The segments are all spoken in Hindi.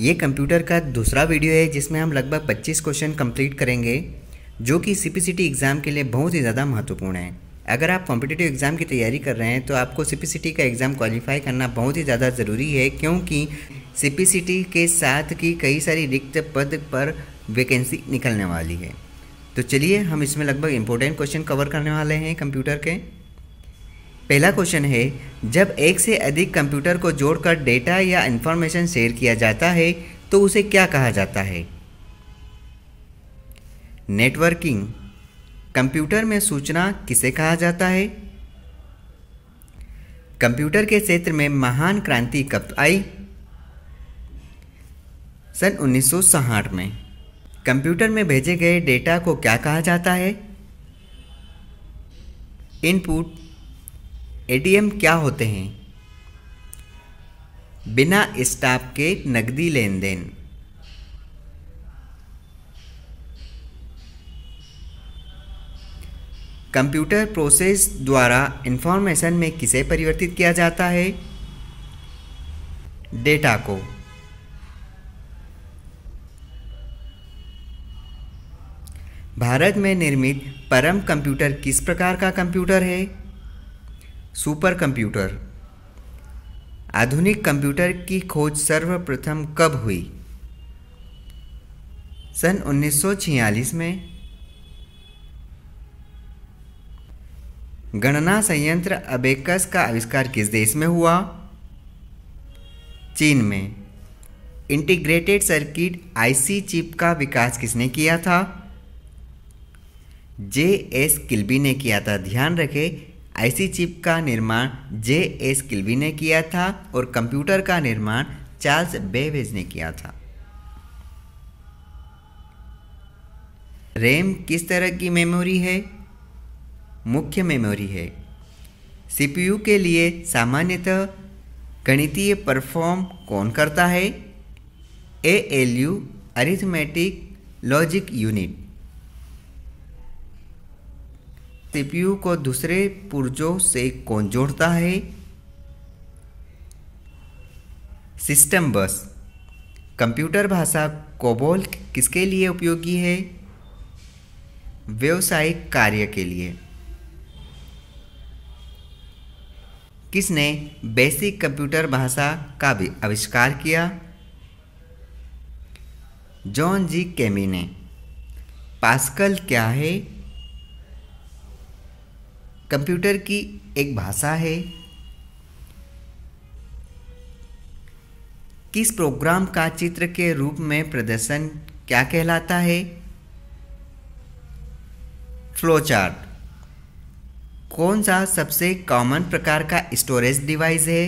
ये कंप्यूटर का दूसरा वीडियो है जिसमें हम लगभग 25 क्वेश्चन कंप्लीट करेंगे जो कि सी एग्ज़ाम के लिए बहुत ही ज़्यादा महत्वपूर्ण है अगर आप कॉम्पिटेटिव एग्ज़ाम की तैयारी कर रहे हैं तो आपको सी का एग्ज़ाम क्वालिफाई करना बहुत ही ज़्यादा ज़रूरी है क्योंकि सी के साथ की कई सारी रिक्त पद पर वैकेंसी निकलने वाली है तो चलिए हम इसमें लगभग इम्पोर्टेंट क्वेश्चन कवर करने वाले हैं कंप्यूटर के पहला क्वेश्चन है जब एक से अधिक कंप्यूटर को जोड़कर डेटा या इन्फॉर्मेशन शेयर किया जाता है तो उसे क्या कहा जाता है नेटवर्किंग कंप्यूटर में सूचना किसे कहा जाता है कंप्यूटर के क्षेत्र में महान क्रांति कब आई सन उन्नीस में कंप्यूटर में भेजे गए डेटा को क्या कहा जाता है इनपुट एटीएम क्या होते हैं बिना स्टाफ के नकदी लेन देन कंप्यूटर प्रोसेस द्वारा इंफॉर्मेशन में किसे परिवर्तित किया जाता है डेटा को भारत में निर्मित परम कंप्यूटर किस प्रकार का कंप्यूटर है सुपर कंप्यूटर आधुनिक कंप्यूटर की खोज सर्वप्रथम कब हुई सन 1946 में गणना संयंत्र अबेकस का आविष्कार किस देश में हुआ चीन में इंटीग्रेटेड सर्किट आईसी चिप का विकास किसने किया था जे एस किल्बी ने किया था ध्यान रखें ऐसी चिप का निर्माण जे एस किल्वी ने किया था और कंप्यूटर का निर्माण चार्ल्स बेवेज ने किया था रैम किस तरह की मेमोरी है मुख्य मेमोरी है सीपीयू के लिए सामान्यतः गणितीय परफॉर्म कौन करता है A L U arithmetic logic unit CPU को दूसरे पुर्जों से कौन जोड़ता है सिस्टम बस कंप्यूटर भाषा कोबोल किसके लिए उपयोगी है व्यवसायिक कार्य के लिए किसने बेसिक कंप्यूटर भाषा का भी आविष्कार किया जॉन जी केमी ने पास्कल क्या है कंप्यूटर की एक भाषा है किस प्रोग्राम का चित्र के रूप में प्रदर्शन क्या कहलाता है फ्लोचार्ट कौन सा सबसे कॉमन प्रकार का स्टोरेज डिवाइस है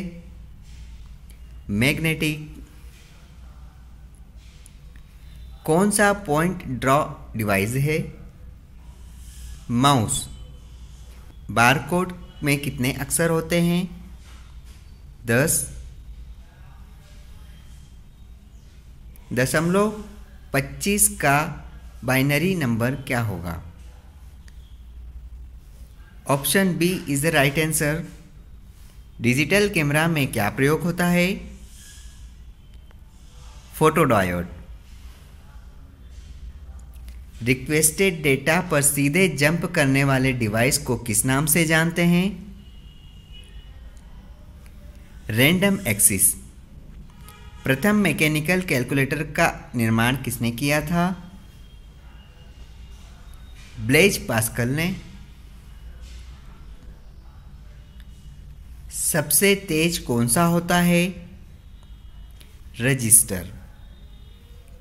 मैग्नेटिक कौन सा पॉइंट ड्रॉ डिवाइस है माउस बार कोड में कितने अक्षर होते हैं दस दशमलव पच्चीस का बाइनरी नंबर क्या होगा option B is the right answer digital camera में क्या प्रयोग होता है फोटो डायोड रिक्वेस्टेड डेटा पर सीधे जंप करने वाले डिवाइस को किस नाम से जानते हैं रैंडम एक्सिस प्रथम मैकेनिकल कैलकुलेटर का निर्माण किसने किया था ब्लेज पास्कल ने सबसे तेज कौन सा होता है रजिस्टर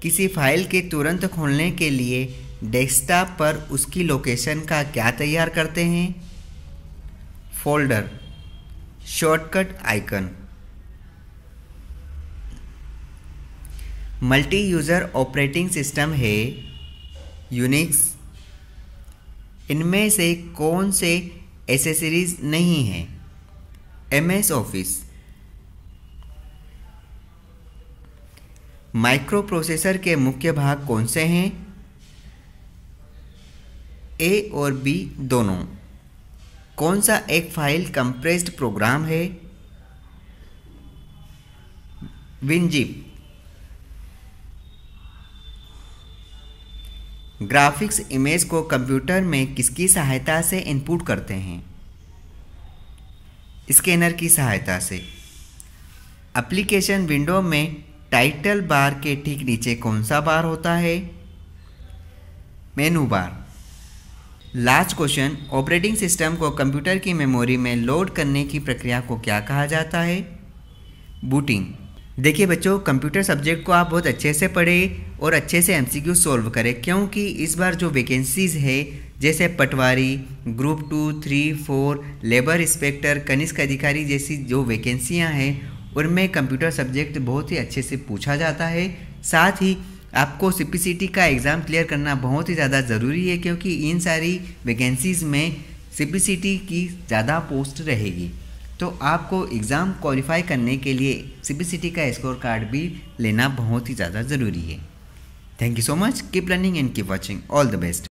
किसी फाइल के तुरंत खोलने के लिए डेस्कटॉप पर उसकी लोकेशन का क्या तैयार करते हैं folder shortcut icon multi user operating system है यूनिक्स इनमें से कौन से एसेसरीज नहीं हैं M S Office microprocessor के मुख्य भाग कौन से हैं ए और बी दोनों कौन सा एक फाइल कंप्रेस्ड प्रोग्राम है विनजिप ग्राफिक्स इमेज को कंप्यूटर में किसकी सहायता से इनपुट करते हैं स्कैनर की सहायता से एप्लीकेशन विंडो में टाइटल बार के ठीक नीचे कौन सा बार होता है menu bar last question operating system को कंप्यूटर की मेमोरी में लोड करने की प्रक्रिया को क्या कहा जाता है बूटिंग देखिए बच्चों कंप्यूटर सब्जेक्ट को आप बहुत अच्छे से पढ़ें और अच्छे से क्यू सॉल्व करें क्योंकि इस बार जो वैकेंसीज़ है जैसे patwari group two three four labour inspector कनिष्क अधिकारी जैसी जो वैकेंसियाँ हैं उनमें कंप्यूटर सब्जेक्ट बहुत ही अच्छे से पूछा जाता है साथ ही आपको सी का एग्ज़ाम क्लियर करना बहुत ही ज़्यादा ज़रूरी है क्योंकि इन सारी वैकेंसीज़ में सी की ज़्यादा पोस्ट रहेगी तो आपको एग्ज़ाम क्वालिफाई करने के लिए सी का स्कोर कार्ड भी लेना बहुत ही ज़्यादा ज़रूरी है thank you so much keep learning and keep watching all the best